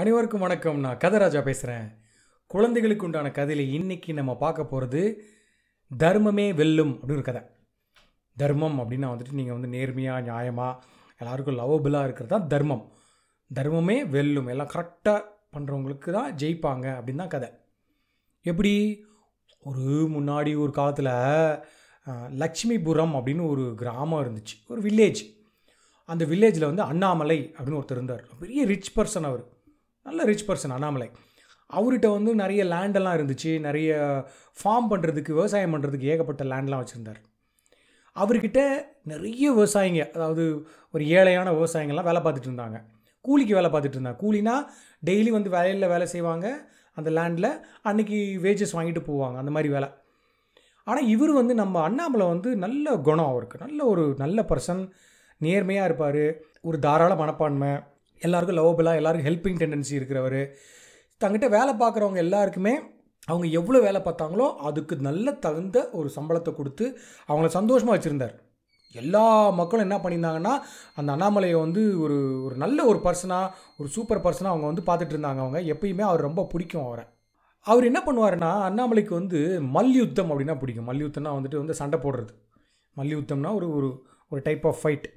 அனைவருக்கும் வணக்கம் நான் கதராஜா பேசுகிறேன் குழந்தைகளுக்கு உண்டான கதையில் இன்றைக்கி நம்ம பார்க்க போகிறது தர்மமே வெல்லும் அப்படின்னு ஒரு கதை தர்மம் அப்படின்னா வந்துட்டு நீங்கள் வந்து நேர்மையாக நியாயமாக எல்லாருக்கும் லவபிளாக இருக்கிறது தான் தர்மம் தர்மமே வெல்லும் எல்லாம் கரெக்டாக பண்ணுறவங்களுக்கு தான் ஜெயிப்பாங்க அப்படின்னு தான் கதை எப்படி ஒரு முன்னாடி ஒரு காலத்தில் லக்ஷ்மிபுரம் அப்படின்னு ஒரு கிராமம் இருந்துச்சு ஒரு வில்லேஜ் அந்த வில்லேஜில் வந்து அண்ணாமலை அப்படின்னு ஒருத்தர் இருந்தார் பெரிய ரிச் பர்சன் அவர் நல்ல ரிச் பர்சன் அண்ணாமலை அவர்கிட்ட வந்து நிறைய லேண்டெல்லாம் இருந்துச்சு நிறைய ஃபார்ம் பண்ணுறதுக்கு விவசாயம் பண்ணுறதுக்கு ஏகப்பட்ட லேண்ட்லாம் வச்சுருந்தார் அவர்கிட்ட நிறைய விவசாயிங்க அதாவது ஒரு ஏழையான விவசாயிங்கள்லாம் வேலை பார்த்துட்டு இருந்தாங்க கூலிக்கு வேலை பார்த்துட்டு இருந்தாங்க கூலினால் டெய்லி வந்து வயலில் வேலை செய்வாங்க அந்த லேண்டில் அன்றைக்கி வேஜஸ் வாங்கிட்டு போவாங்க அந்த மாதிரி வேலை ஆனால் இவர் வந்து நம்ம அண்ணாமலை வந்து நல்ல குணம் அவருக்கு நல்ல ஒரு நல்ல பர்சன் நேர்மையாக இருப்பார் ஒரு தாராள மனப்பான்மை எல்லாருக்கும் லவபிளாக எல்லாருக்கும் ஹெல்பிங் டெண்டன்சி இருக்கிறவர் தங்கிட்ட வேலை பார்க்குறவங்க எல்லாருக்குமே அவங்க எவ்வளோ வேலை பார்த்தாங்களோ அதுக்கு நல்ல தகுந்த ஒரு சம்பளத்தை கொடுத்து அவங்கள சந்தோஷமாக வச்சுருந்தார் எல்லா மக்களும் என்ன பண்ணியிருந்தாங்கன்னா அந்த அண்ணாமலையை வந்து ஒரு ஒரு நல்ல ஒரு பர்சனாக ஒரு சூப்பர் பர்சனாக அவங்க வந்து பார்த்துட்டு இருந்தாங்க அவங்க எப்பயுமே அவர் ரொம்ப பிடிக்கும் அவரை அவர் என்ன பண்ணுவார்னா அண்ணாமலைக்கு வந்து மல்யுத்தம் அப்படின்னா பிடிக்கும் மல்யுத்தம்னா வந்துட்டு வந்து சண்டை போடுறது மல்யுத்தம்னா ஒரு ஒரு ஒரு டைப் ஆஃப் ஃபைட்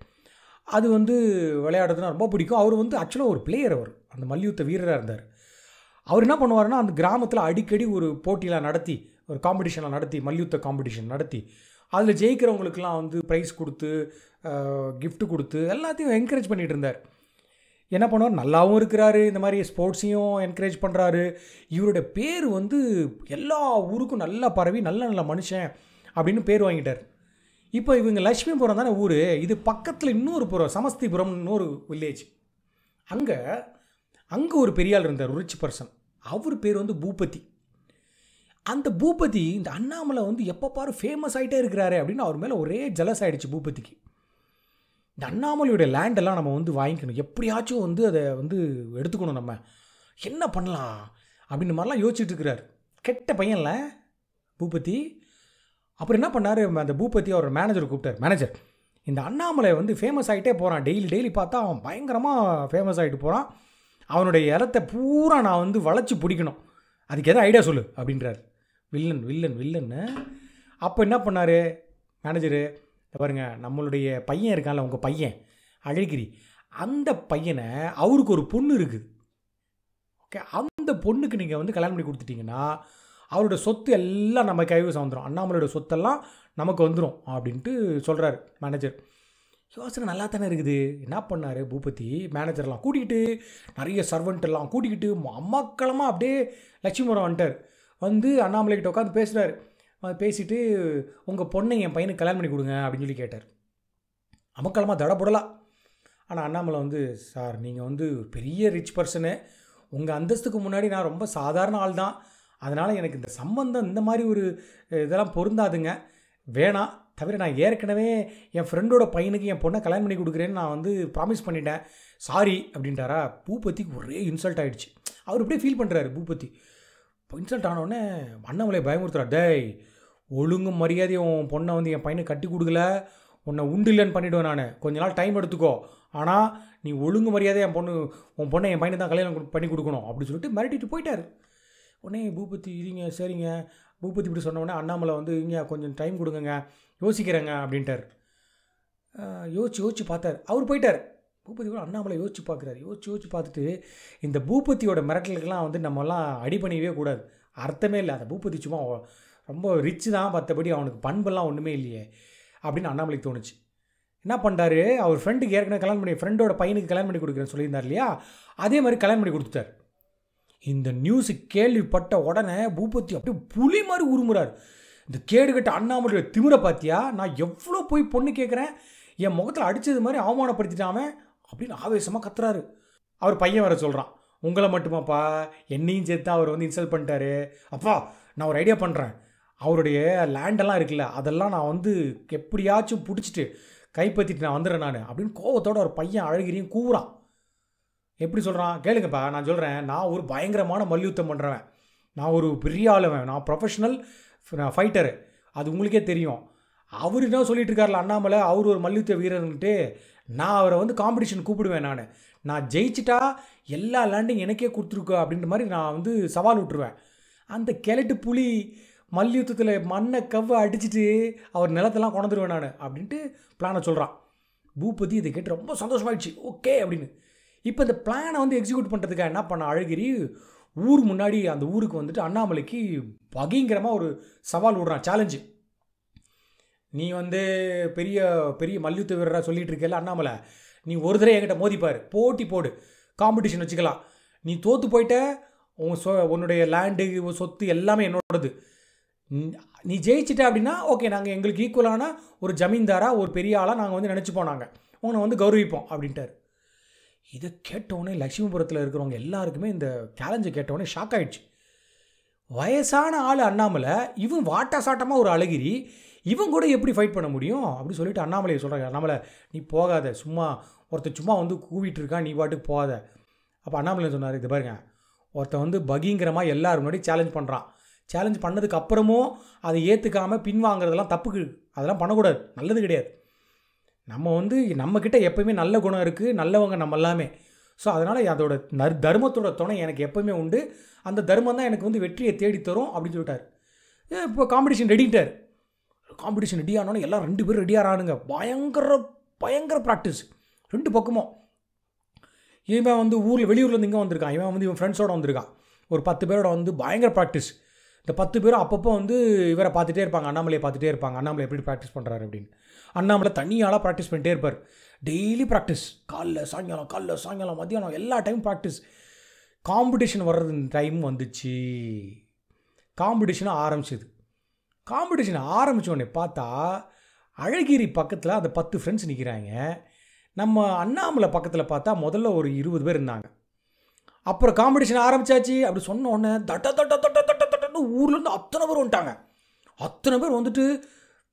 அது வந்து விளையாடுறதுனா ரொம்ப பிடிக்கும் அவர் வந்து ஆக்சுவலாக ஒரு பிளேயர் அவர் அந்த மல்யுத்த வீரராக இருந்தார் அவர் என்ன பண்ணுவார்னா அந்த கிராமத்தில் அடிக்கடி ஒரு போட்டியெலாம் நடத்தி ஒரு காம்படிஷன்லாம் நடத்தி மல்யுத்த காம்படிஷன் நடத்தி அதில் ஜெயிக்கிறவங்களுக்கெல்லாம் வந்து ப்ரைஸ் கொடுத்து கிஃப்ட் கொடுத்து எல்லாத்தையும் என்கரேஜ் பண்ணிகிட்டு இருந்தார் என்ன பண்ணுவார் நல்லாவும் இருக்கிறாரு இந்த மாதிரி ஸ்போர்ட்ஸையும் என்கரேஜ் பண்ணுறாரு இவருடைய பேர் வந்து எல்லா ஊருக்கும் நல்லா பரவி நல்ல நல்ல மனுஷன் அப்படின்னு பேர் வாங்கிட்டார் இப்போ இவங்க லட்சுமிபுரம் தானே ஊர் இது பக்கத்தில் இன்னொரு புறம் சமஸ்திபுரம் இன்னொரு வில்லேஜ் அங்கே அங்கே ஒரு பெரியாள் இருந்தார் ரிச் பர்சன் அவர் பேர் வந்து பூபதி அந்த பூபதி இந்த அண்ணாமலை வந்து எப்போ பாரு ஃபேமஸ் ஆகிட்டே இருக்கிறாரு அப்படின்னு அவர் மேலே ஒரே ஜலஸ் ஆகிடுச்சு பூபதிக்கு இந்த அண்ணாமலையுடைய லேண்டெல்லாம் நம்ம வந்து வாங்கிக்கணும் எப்படியாச்சும் வந்து அதை வந்து எடுத்துக்கணும் நம்ம என்ன பண்ணலாம் அப்படின்னு மாதிரிலாம் யோசிச்சுட்டு இருக்கிறார் கெட்ட பையன்ல பூபதி அப்புறம் என்ன பண்ணார் அந்த பூபதி அவர் மேனேஜர் கூப்பிட்டார் மேனேஜர் இந்த அண்ணாமலை வந்து ஃபேமஸ் ஆகிட்டே போகிறான் டெய்லி டெய்லி பார்த்தா அவன் பயங்கரமாக ஃபேமஸ் ஆகிட்டு போகிறான் அவனுடைய இடத்த பூரா நான் வந்து வளைச்சி பிடிக்கணும் அதுக்கு எதாவது ஐடியா சொல்லு அப்படின்றார் வில்லன் வில்லன் வில்லன்னு அப்போ என்ன பண்ணார் மேனேஜரு பாருங்கள் நம்மளுடைய பையன் இருக்கான்ல உங்கள் பையன் அழகிரி அந்த பையனை அவருக்கு ஒரு பொண்ணு இருக்குது ஓகே அந்த பொண்ணுக்கு நீங்கள் வந்து கல்யாணம் பண்ணி கொடுத்துட்டிங்கன்னா அவருடைய சொத்து எல்லாம் நம்ம கைவு வந்துடும் அண்ணாமலையோட சொத்தெல்லாம் நமக்கு வந்துடும் அப்படின்ட்டு சொல்கிறாரு மேனேஜர் யோசனை நல்லா தானே இருக்குது என்ன பண்ணார் பூபதி மேனேஜர்லாம் கூட்டிக்கிட்டு நிறைய சர்வெண்ட் எல்லாம் கூட்டிக்கிட்டு அம்மாக்களமாக அப்படியே லட்சுமிபுரம் வந்துட்டார் வந்து அண்ணாமலைக்கிட்ட உட்காந்து பேசுகிறார் பேசிவிட்டு உங்கள் பொண்ணை என் பையனுக்கு கல்யாணம் பண்ணி கொடுங்க அப்படின்னு சொல்லி கேட்டார் அமக்களமாக தடப்படலாம் ஆனால் அண்ணாமலை வந்து சார் நீங்கள் வந்து பெரிய ரிச் பர்சனு உங்கள் அந்தஸ்துக்கு முன்னாடி நான் ரொம்ப சாதாரண ஆள் தான் அதனால் எனக்கு இந்த சம்பந்தம் இந்த மாதிரி ஒரு இதெல்லாம் பொருந்தாதுங்க வேணாம் தவிர நான் ஏற்கனவே என் ஃப்ரெண்டோட பையனுக்கு என் பொண்ணை கல்யாணம் பண்ணி கொடுக்குறேன்னு நான் வந்து ப்ராமிஸ் பண்ணிட்டேன் சாரி அப்படின்ட்டாரா பூபத்திக்கு ஒரே இன்சல்ட் ஆகிடுச்சு அவர் இப்படியே ஃபீல் பண்ணுறாரு பூபத்தி இன்சல்ட் ஆனோடனே அண்ணாமலை பயமுறுத்துறா டேய் ஒழுங்கு மரியாதையை உன் பொண்ணை வந்து என் பையனை கட்டி கொடுக்கல உன்னை உண்டு இல்லைன்னு பண்ணிவிடுவேன் நான் கொஞ்ச நாள் டைம் எடுத்துக்கோ ஆனால் நீ ஒழுங்கு மரியாதை என் பொண்ணு உன் பொண்ணை என் பையனை தான் கல்யாணம் பண்ணி கொடுக்கணும் அப்படின்னு சொல்லிட்டு மிரட்டிட்டு போயிட்டார் உடனே பூபதி இதுங்க சரிங்க பூபதி இப்படி சொன்ன உடனே அண்ணாமலை வந்து இங்கே கொஞ்சம் டைம் கொடுங்கங்க யோசிக்கிறேங்க அப்படின்ட்டார் யோசிச்சு யோசிச்சு பார்த்தார் அவர் போயிட்டார் பூபதி கூட அண்ணாமலை யோசிச்சு பார்க்குறாரு யோசிச்சு யோசிச்சு பார்த்துட்டு இந்த பூபதியோட மிரட்டலுக்கெல்லாம் வந்து நம்மலாம் அடி பண்ணியவே கூடாது அர்த்தமே இல்லை அந்த பூபதி சும்மா ரொம்ப ரிச்சு தான் மற்றபடி அவனுக்கு பண்பெல்லாம் ஒன்றுமே இல்லையே அப்படின்னு அண்ணாமலைக்கு தோணுச்சு என்ன பண்ணுறாரு அவர் ஃப்ரெண்டுக்கு ஏற்கனவே கல்யாணம் பண்ணி ஃப்ரெண்டோட பையனுக்கு கல்யாணம் பண்ணி கொடுக்குறேன்னு சொல்லியிருந்தார் இல்லையா அதே மாதிரி கல்யாணம் பண்ணி கொடுத்துட்டார் இந்த நியூஸு கேள்விப்பட்ட உடனே பூபதி அப்படியே புலி மாதிரி உருமுறார் இந்த கேடுகட்ட அண்ணாமலையோட திமிரை பார்த்தியா நான் எவ்வளோ போய் பொண்ணு கேட்குறேன் என் முகத்தில் அடித்தது மாதிரி அவமானப்படுத்திட்டாமே அப்படின்னு ஆவேசமாக கத்துறாரு அவர் பையன் வர சொல்கிறான் உங்களை மட்டுமாப்பா என்னையும் சேர்த்து அவர் வந்து இன்சல்ட் பண்ணிட்டாரு அப்பா நான் ஒரு ஐடியா பண்ணுறேன் அவருடைய லேண்டெல்லாம் இருக்குல்ல அதெல்லாம் நான் வந்து எப்படியாச்சும் பிடிச்சிட்டு கைப்பற்றிட்டு நான் வந்துடுறேன் நான் அப்படின்னு கோவத்தோடு ஒரு பையன் அழகிரியும் கூவுறான் எப்படி சொல்கிறான் கேளுங்கப்பா நான் சொல்கிறேன் நான் ஒரு பயங்கரமான மல்யுத்தம் பண்ணுறவன் நான் ஒரு பெரிய ஆளுவேன் நான் ப்ரொஃபஷ்னல் ஃபைட்டரு அது உங்களுக்கே தெரியும் அவர் என்ன சொல்லிட்டு இருக்கார்ல அண்ணாமலை அவர் ஒரு மல்யுத்த வீரர்ன்ட்டு நான் அவரை வந்து காம்படிஷன் கூப்பிடுவேன் நான் நான் ஜெயிச்சிட்டா எல்லா லேண்டிங் எனக்கே கொடுத்துருக்கோ அப்படின்ற மாதிரி நான் வந்து சவால் விட்டுருவேன் அந்த கிழட்டு புலி மல்யுத்தத்தில் மண்ணை கவ்வை அடிச்சுட்டு அவர் நிலத்தெல்லாம் கொண்டுருவேன் நான் அப்படின்ட்டு பிளானை சொல்கிறான் பூபதி இதை கேட்டு ரொம்ப சந்தோஷமாகிடுச்சு ஓகே அப்படின்னு இப்போ இந்த பிளானை வந்து எக்ஸிக்யூட் பண்ணுறதுக்காக என்ன பண்ண அழகிரி ஊர் முன்னாடி அந்த ஊருக்கு வந்துட்டு அண்ணாமலைக்கு பகிங்கரமாக ஒரு சவால் விடுறான் சேலஞ்சு நீ வந்து பெரிய பெரிய மல்யுத்த வீரராக சொல்லிகிட்டு இருக்கல அண்ணாமலை நீ ஒரு தடவை என்கிட்ட மோதிப்பார் போட்டி போடு காம்படிஷன் வச்சுக்கலாம் நீ தோற்று போயிட்ட உன் சொ உன்னுடைய லேண்டு சொத்து எல்லாமே என்னோடது நீ ஜெயிச்சிட்ட அப்படின்னா ஓகே நாங்கள் எங்களுக்கு ஈக்குவலான ஒரு ஜமீன்தாராக ஒரு பெரிய ஆளாக நாங்கள் வந்து நினச்சிப்போம் நாங்கள் உன்னை வந்து கௌரவிப்போம் அப்படின்ட்டார் இதை கேட்டவுடனே லட்சுமிபுரத்தில் இருக்கிறவங்க எல்லாருக்குமே இந்த சேலஞ்சை கேட்டவுடனே ஷாக் ஆகிடுச்சு வயசான ஆள் அண்ணாமலை இவன் வாட்டா சாட்டமாக ஒரு அழகிரி இவன் கூட எப்படி ஃபைட் பண்ண முடியும் அப்படின்னு சொல்லிட்டு அண்ணாமலையை சொல்கிறாங்க அண்ணாமலை நீ போகாத சும்மா ஒருத்தர் சும்மா வந்து கூவிட்டுருக்கான் நீ பாட்டுக்கு போகாத அப்போ அண்ணாமலை சொன்னார் இது பாருங்க ஒருத்தன் வந்து பகிங்கிறமா எல்லாரும் முன்னாடி சேலஞ்ச் பண்ணுறான் சேலஞ்ச் பண்ணதுக்கு அப்புறமும் அதை ஏற்றுக்காமல் பின்வாங்கிறதெல்லாம் தப்புக்கு அதெல்லாம் பண்ணக்கூடாது நல்லது கிடையாது நம்ம வந்து நம்மக்கிட்ட எப்போயுமே நல்ல குணம் இருக்குது நல்லவங்க நம்ம எல்லாமே ஸோ அதனால் அதோட நர் தர்மத்தோட துணை எனக்கு எப்போயுமே உண்டு அந்த தர்மம் தான் எனக்கு வந்து வெற்றியை தேடித்தரும் தரும் அப்படின்னு சொல்லிட்டார் இப்போ காம்படிஷன் ரெடிட்டார் காம்படிஷன் ரெடி ஆனோன்னே எல்லாம் ரெண்டு பேரும் ரெடி ஆகிறானுங்க பயங்கர பயங்கர ப்ராக்டிஸ் ரெண்டு பக்கமும் இவன் வந்து ஊரில் வெளியூர்லேருந்து இங்கே வந்திருக்கான் இவன் வந்து இவன் ஃப்ரெண்ட்ஸோடு வந்திருக்கான் ஒரு பத்து பேரோட வந்து பயங்கர ப்ராக்டிஸ் இந்த பத்து பேரும் அப்பப்போ வந்து இவரை பார்த்துட்டே இருப்பாங்க அண்ணாமலையை பார்த்துட்டே இருப்பாங்க அண்ணாமலை எப்படி ப்ராக்டிஸ் பண்ணுறாரு அப்படின்னு அண்ணாமலை தனியாளாக ப்ராக்டிஸ் பண்ணிட்டே இருப்பார் டெய்லி ப்ராக்டிஸ் காலைல சாயங்காலம் காலைல சாயங்காலம் மதியானம் எல்லா டைம் ப்ராக்டிஸ் காம்படிஷன் வர்றது டைம் வந்துச்சு காம்படிஷனாக ஆரம்பிச்சது காம்படிஷன் ஆரம்பித்தோடனே பார்த்தா அழகிரி பக்கத்தில் அந்த பத்து ஃப்ரெண்ட்ஸ் நிற்கிறாங்க நம்ம அண்ணாமலை பக்கத்தில் பார்த்தா முதல்ல ஒரு இருபது பேர் இருந்தாங்க அப்புறம் காம்படிஷன் ஆரம்பித்தாச்சு அப்படி சொன்ன உடனே தட்ட தட்ட தட்ட தட்ட தட்டன்னு ஊர்லேருந்து அத்தனை பேர் வந்துட்டாங்க அத்தனை பேர் வந்துட்டு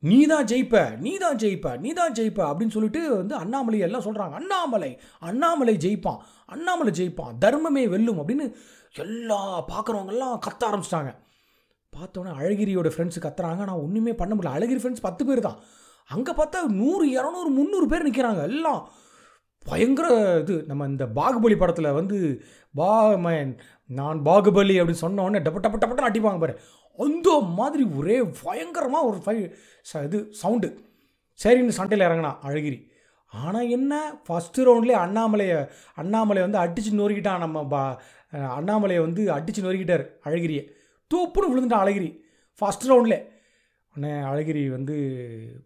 நீ தான் ஜெயிப்ப நீ தான் ஜெயிப்ப நீ தான் ஜெயிப்ப அப்படின்னு சொல்லிட்டு வந்து அண்ணாமலை எல்லாம் சொல்கிறாங்க அண்ணாமலை அண்ணாமலை ஜெயிப்பான் அண்ணாமலை ஜெயிப்பான் தர்மமே வெல்லும் அப்படின்னு எல்லா பார்க்குறவங்கெல்லாம் கத்த ஆரம்பிச்சிட்டாங்க பார்த்தோன்னே அழகிரியோட ஃப்ரெண்ட்ஸு கத்துறாங்க நான் ஒன்றுமே பண்ண முடியல அழகிரி ஃப்ரெண்ட்ஸ் பத்து பேர் தான் அங்கே பார்த்தா நூறு இரநூறு முந்நூறு பேர் நிற்கிறாங்க எல்லாம் பயங்கர இது நம்ம இந்த பாகுபலி படத்தில் வந்து பா மேன் நான் பாகுபலி அப்படின்னு சொன்னோடனே உடனே டப்ப டப்ப டப்பட்டம் அடிப்பாங்க பாரு அந்த மாதிரி ஒரே பயங்கரமாக ஒரு ஃபை இது சவுண்டு சரின்னு சண்டையில் இறங்கினா அழகிரி ஆனால் என்ன ஃபஸ்ட்டு ரவுண்ட்லேயே அண்ணாமலையை அண்ணாமலை வந்து அடித்து நொறுக்கிட்டான் நம்ம பா அண்ணாமலையை வந்து அடித்து நொறுக்கிட்டார் அழகிரியை தூப்புன்னு விழுந்துட்டான் அழகிரி ஃபஸ்ட் ரவுண்ட்லே உடனே அழகிரி வந்து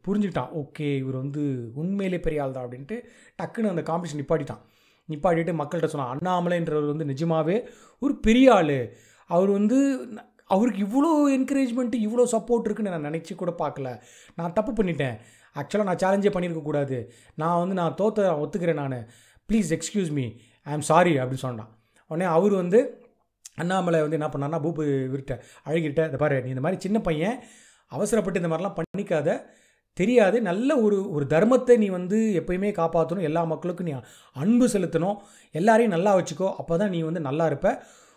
புரிஞ்சுக்கிட்டான் ஓகே இவர் வந்து உண்மையிலே பெரிய ஆள் தான் அப்படின்ட்டு டக்குன்னு அந்த காம்படிஷன் நிப்பாட்டிட்டான் நிப்பாட்டிட்டு மக்கள்கிட்ட சொன்னான் அண்ணாமலைன்றவர் வந்து நிஜமாகவே ஒரு பெரிய ஆள் அவர் வந்து அவருக்கு இவ்வளோ என்கரேஜ்மெண்ட்டு இவ்வளோ சப்போர்ட் இருக்குன்னு நான் நினச்சி கூட பார்க்கல நான் தப்பு பண்ணிட்டேன் ஆக்சுவலாக நான் சேலஞ்சே பண்ணியிருக்கக்கூடாது நான் வந்து நான் தோத்த ஒத்துக்கிறேன் நான் please excuse me I am sorry அப்படின்னு சொன்னான் உடனே அவர் வந்து அண்ணாமலை வந்து என்ன பண்ணான்னா பூப்பு விரிட்ட அழகிட்ட இந்த பாரு நீ இந்த மாதிரி சின்ன பையன் அவசரப்பட்டு இந்த மாதிரிலாம் பண்ணிக்காத தெரியாது நல்ல ஒரு ஒரு தர்மத்தை நீ வந்து எப்பயுமே காப்பாற்றணும் எல்லா மக்களுக்கும் நீ அன்பு செலுத்தணும் எல்லாரையும் நல்லா வச்சுக்கோ அப்போ தான் நீ வந்து நல்லா இருப்ப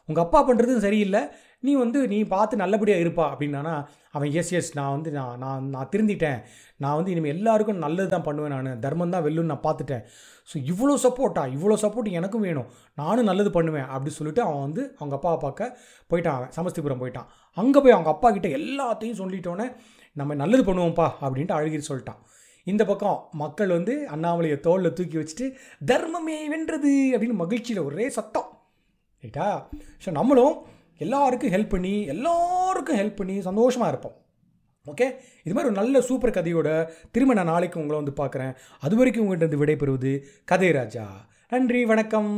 உங்கள் அப்பா பண்ணுறதும் சரியில்லை நீ வந்து நீ பார்த்து நல்லபடியாக இருப்பா அப்படின்னானா அவன் எஸ் எஸ் நான் வந்து நான் நான் நான் திருந்திட்டேன் நான் வந்து இனிமேல் எல்லாருக்கும் நல்லது தான் பண்ணுவேன் நான் தர்மம் தான் வெல்லுன்னு நான் பார்த்துட்டேன் ஸோ இவ்வளோ சப்போர்ட்டா இவ்வளோ சப்போர்ட் எனக்கும் வேணும் நானும் நல்லது பண்ணுவேன் அப்படின்னு சொல்லிட்டு அவன் வந்து அவங்க அப்பாவை பார்க்க போயிட்டான் அவன் சமஸ்திபுரம் போயிட்டான் அங்கே போய் அவங்க அப்பா கிட்டே எல்லாத்தையும் சொல்லிட்டோன்னே நம்ம நல்லது பண்ணுவோம்ப்பா அப்படின்ட்டு அழுகி சொல்லிட்டான் இந்த பக்கம் மக்கள் வந்து அண்ணாமலையை தோளில் தூக்கி வச்சுட்டு தர்மமே வென்றது அப்படின்னு மகிழ்ச்சியில் ஒரே சத்தம் ரைட்டா ஸோ நம்மளும் எல்லாருக்கும் ஹெல்ப் பண்ணி எல்லாருக்கும் ஹெல்ப் பண்ணி சந்தோஷமாக இருப்போம் ஓகே இது மாதிரி ஒரு நல்ல சூப்பர் கதையோட திரும்ப நான் நாளைக்கு உங்களை வந்து பார்க்குறேன் அது வரைக்கும் உங்கள்கிட்ட விடைபெறுவது கதை ராஜா நன்றி வணக்கம்